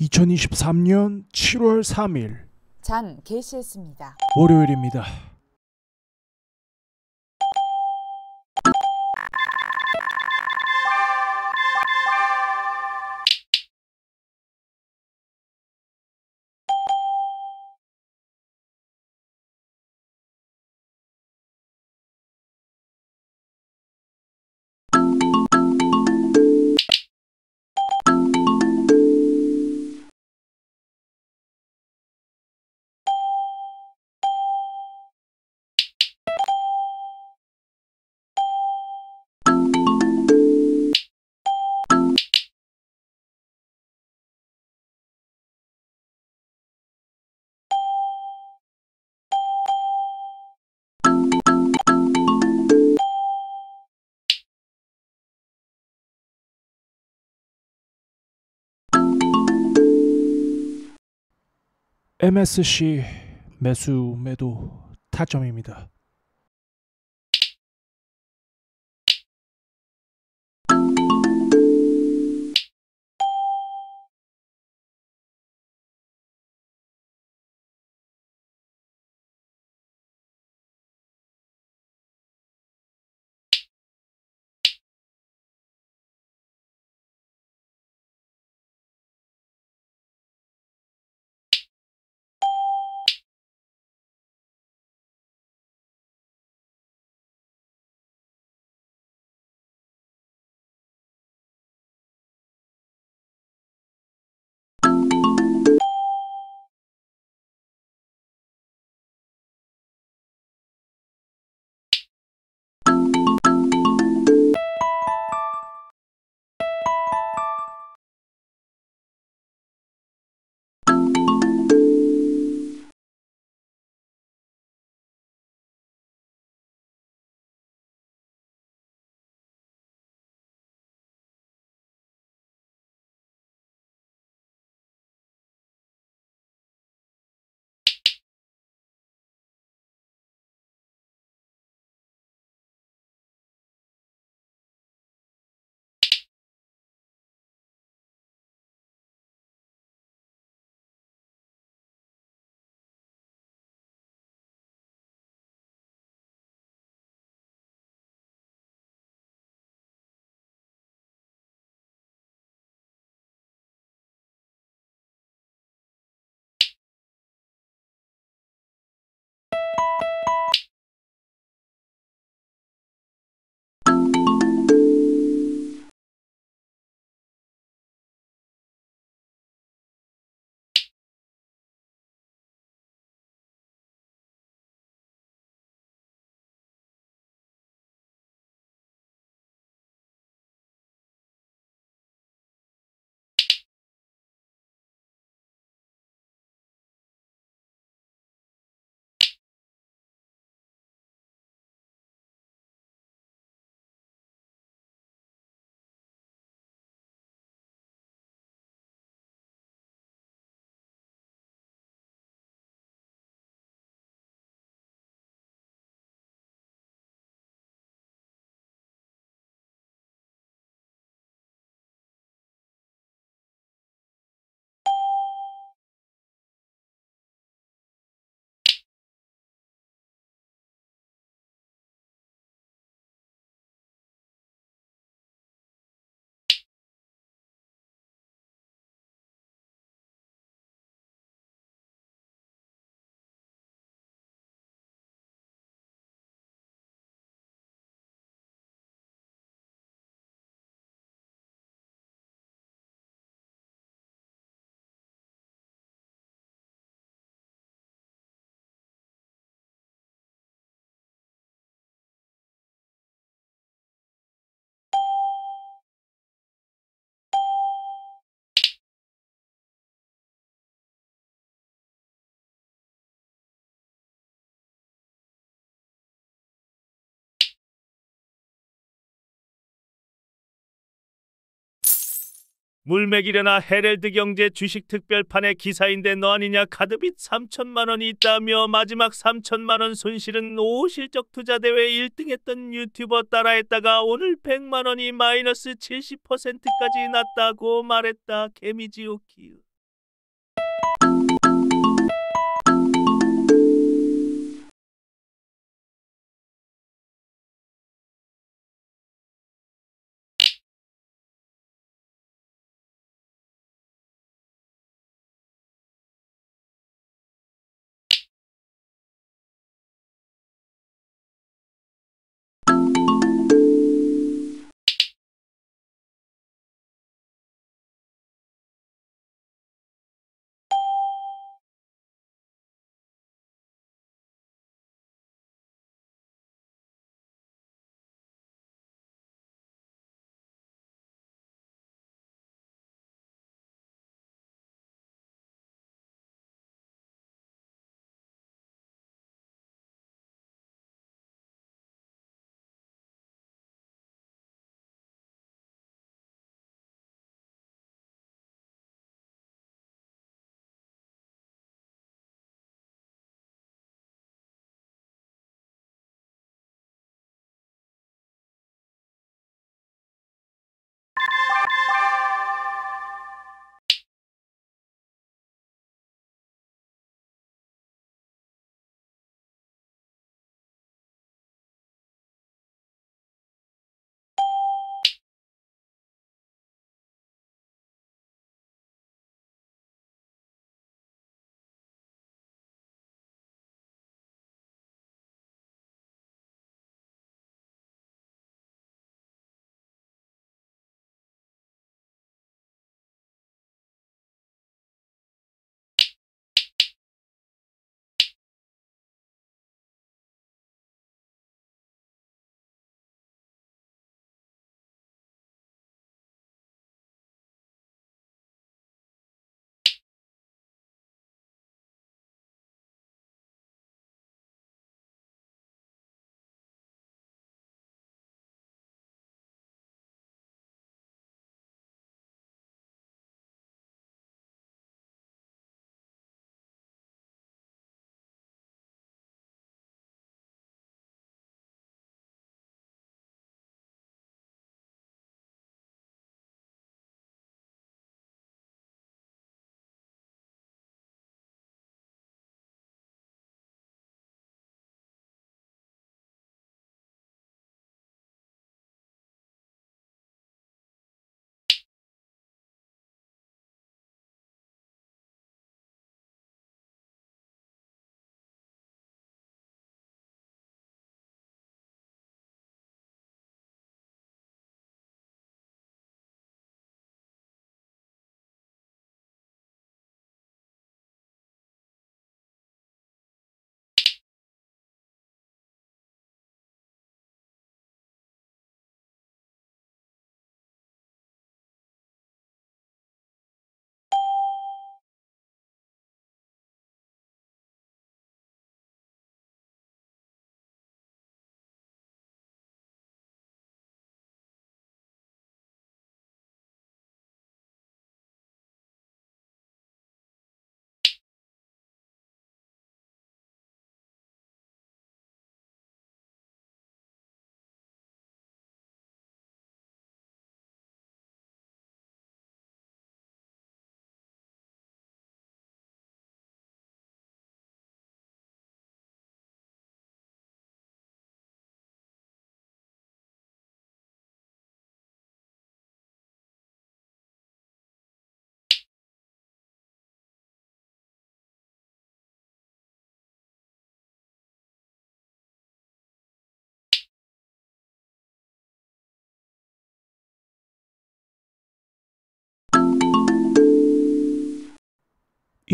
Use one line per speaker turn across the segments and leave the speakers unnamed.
2023년 7월 3일 잔 개시했습니다. 월요일입니다.
MSC 매수 매도 타점입니다. 물맥이려나 헤럴드
경제 주식 특별판의 기사인데 너 아니냐 카드빚 3천만 원이 있다며 마지막 3천만 원 손실은 오후 실적 투자 대회 1등했던 유튜버 따라했다가 오늘 100만 원이 마이너스 70%까지 났다고 말했다 개미지오키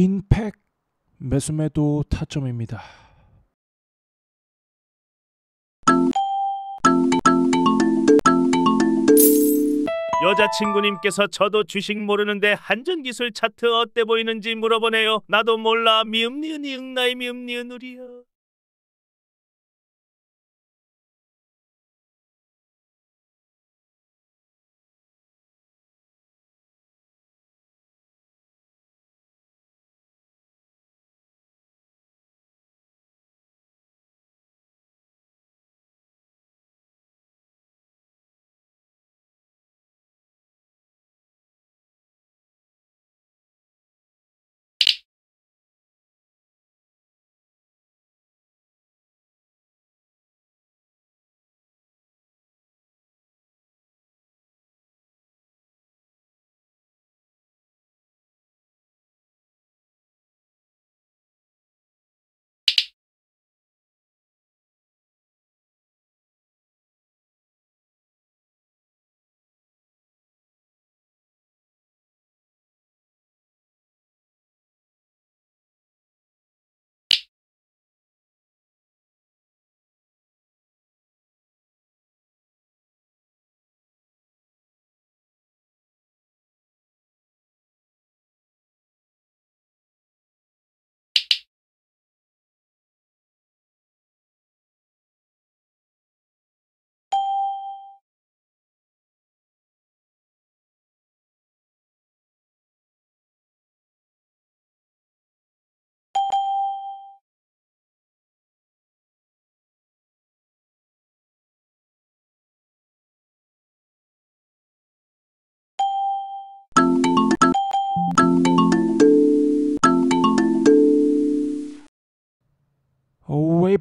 인팩 매수매도 타점입니다. 여자친구님께서 저도 주식 모르는데 한전기술 차트
어때 보이는지 물어보네요. 나도 몰라 미음니은 이응나이 미음니은 우리요.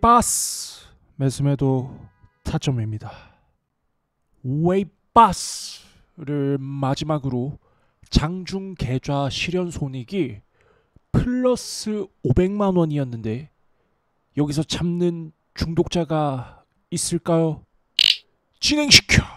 웨이바스 매스매도 타점입니다. 웨이바스를 마지막으로 장중 계좌 실현 손익이 플러스 500만 원이었는데 여기서
잡는 중독자가 있을까요? 진행시켜.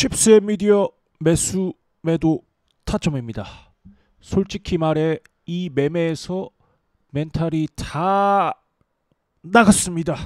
칩스의 미디어 매수 매도 타점입니다. 솔직히 말해 이 매매에서 멘탈이 다
나갔습니다.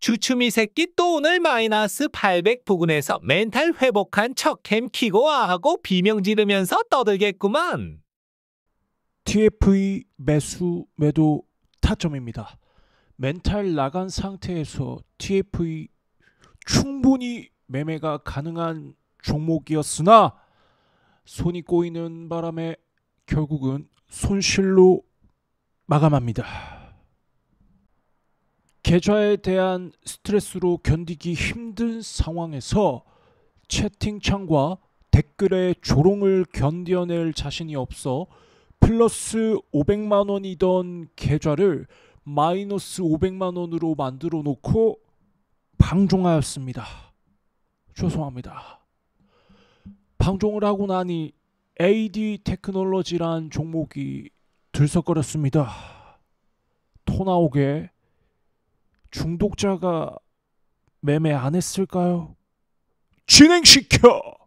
주추미 새끼 또 오늘 마이너스 800 부근에서 멘탈 회복한 척햄 키고 아하고 비명 지르면서 떠들겠구만. TFE 매수 매도 타점입니다. 멘탈 나간 상태에서 TFE 충분히 매매가 가능한 종목이었으나 손이 꼬이는 바람에 결국은 손실로 마감합니다. 계좌에 대한 스트레스로 견디기 힘든 상황에서 채팅창과 댓글에 조롱을 견뎌낼 자신이 없어 플러스 500만 원이던 계좌를 마이너스 500만 원으로 만들어 놓고 방종하였습니다. 죄송합니다. 방종을 하고 나니 AD 테크놀로지란 종목이 들썩거렸습니다. 토 나오게 중독자가
매매 안 했을까요? 진행시켜!